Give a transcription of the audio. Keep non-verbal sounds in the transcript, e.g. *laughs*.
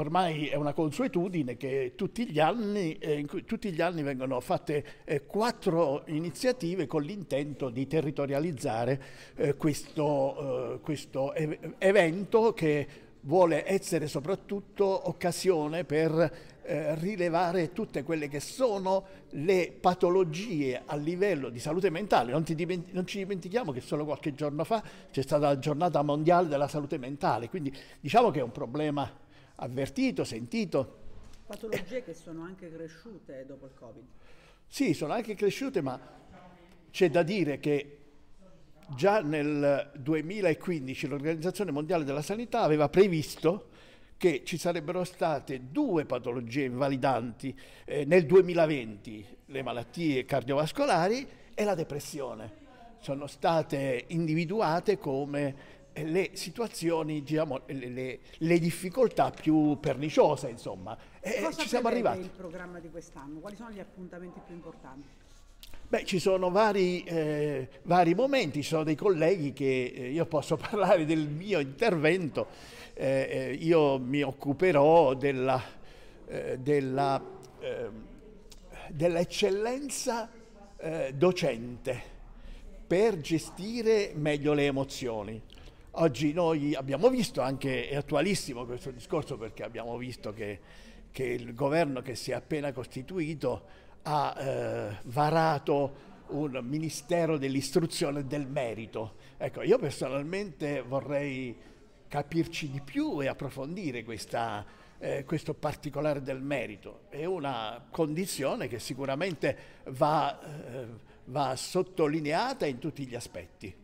ormai è una consuetudine che tutti gli anni, eh, tutti gli anni vengono fatte eh, quattro iniziative con l'intento di territorializzare eh, questo, eh, questo ev- evento che vuole essere soprattutto occasione per eh, rilevare tutte quelle che sono le patologie a livello di salute mentale. Non, dimenti- non, ci dimentichiamo che solo qualche giorno fa c'è stata la giornata mondiale della salute mentale, quindi diciamo che è un problema avvertito, sentito. Patologie che sono anche cresciute dopo il Covid. Sì, sono anche cresciute, ma c'è da dire che già nel 2015 l'Organizzazione Mondiale della Sanità aveva previsto che ci sarebbero state due patologie invalidanti eh, nel 2020, le malattie cardiovascolari e la depressione. Sono state individuate come eh, le situazioni, diciamo, le, le, le, difficoltà più perniciose, insomma. E eh, Cosa ci siamo arrivati. il programma di quest'anno? Quali sono gli appuntamenti più importanti? Beh, ci sono vari, eh, vari, momenti, ci sono dei colleghi che eh, io posso *laughs* parlare del mio intervento, eh, eh io mi occuperò della, della, ehm, dell'eccellenza docente per gestire meglio le emozioni. Oggi noi abbiamo visto anche, è attualissimo questo discorso perché abbiamo visto che, che il governo che si è appena costituito ha eh, varato un ministero dell'istruzione del merito. Ecco, io personalmente vorrei capirci di più e approfondire questa, eh, questo particolare del merito. È una condizione che sicuramente va, eh, va sottolineata in tutti gli aspetti.